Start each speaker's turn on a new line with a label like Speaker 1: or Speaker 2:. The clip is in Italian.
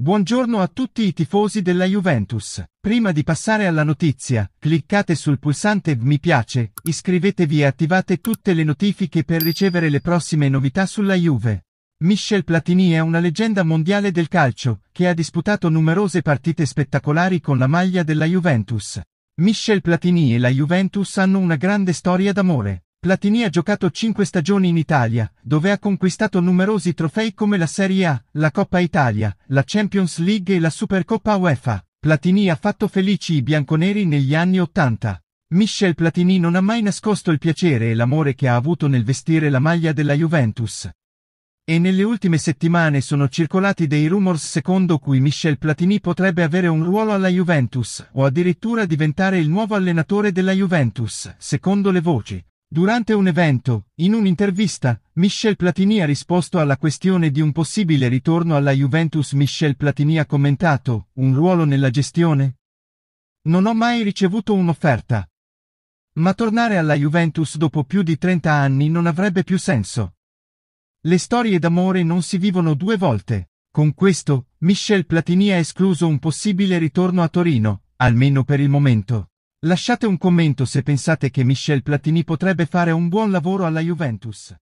Speaker 1: Buongiorno a tutti i tifosi della Juventus. Prima di passare alla notizia, cliccate sul pulsante Mi piace, iscrivetevi e attivate tutte le notifiche per ricevere le prossime novità sulla Juve. Michel Platini è una leggenda mondiale del calcio, che ha disputato numerose partite spettacolari con la maglia della Juventus. Michel Platini e la Juventus hanno una grande storia d'amore. Platini ha giocato 5 stagioni in Italia, dove ha conquistato numerosi trofei come la Serie A, la Coppa Italia, la Champions League e la Supercoppa UEFA. Platini ha fatto felici i bianconeri negli anni Ottanta. Michel Platini non ha mai nascosto il piacere e l'amore che ha avuto nel vestire la maglia della Juventus. E nelle ultime settimane sono circolati dei rumors secondo cui Michel Platini potrebbe avere un ruolo alla Juventus, o addirittura diventare il nuovo allenatore della Juventus, secondo le voci. Durante un evento, in un'intervista, Michel Platini ha risposto alla questione di un possibile ritorno alla Juventus. Michel Platini ha commentato, un ruolo nella gestione? Non ho mai ricevuto un'offerta. Ma tornare alla Juventus dopo più di 30 anni non avrebbe più senso. Le storie d'amore non si vivono due volte. Con questo, Michel Platini ha escluso un possibile ritorno a Torino, almeno per il momento. Lasciate un commento se pensate che Michel Platini potrebbe fare un buon lavoro alla Juventus.